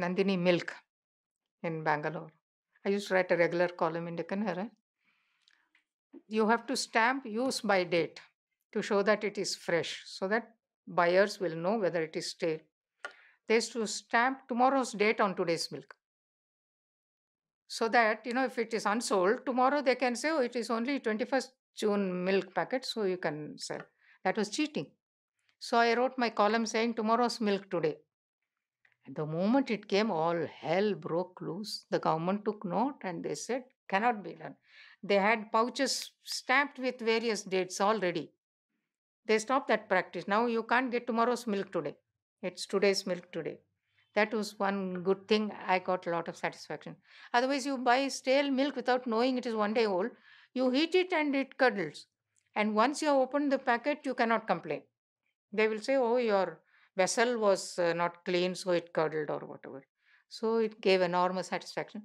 Nandini Milk in Bangalore. I used to write a regular column in Deccan Herald. You have to stamp use by date to show that it is fresh so that buyers will know whether it is stale. They used to stamp tomorrow's date on today's milk. So that, you know, if it is unsold, tomorrow they can say, oh, it is only 21st June milk packet, so you can sell. That was cheating. So I wrote my column saying, tomorrow's milk today. The moment it came, all hell broke loose. The government took note and they said, cannot be done. They had pouches stamped with various dates already. They stopped that practice. Now you can't get tomorrow's milk today. It's today's milk today. That was one good thing. I got a lot of satisfaction. Otherwise, you buy stale milk without knowing it is one day old. You heat it and it curdles. And once you have opened the packet, you cannot complain. They will say, Oh, your vessel was uh, not clean, so it curdled or whatever. So it gave enormous satisfaction.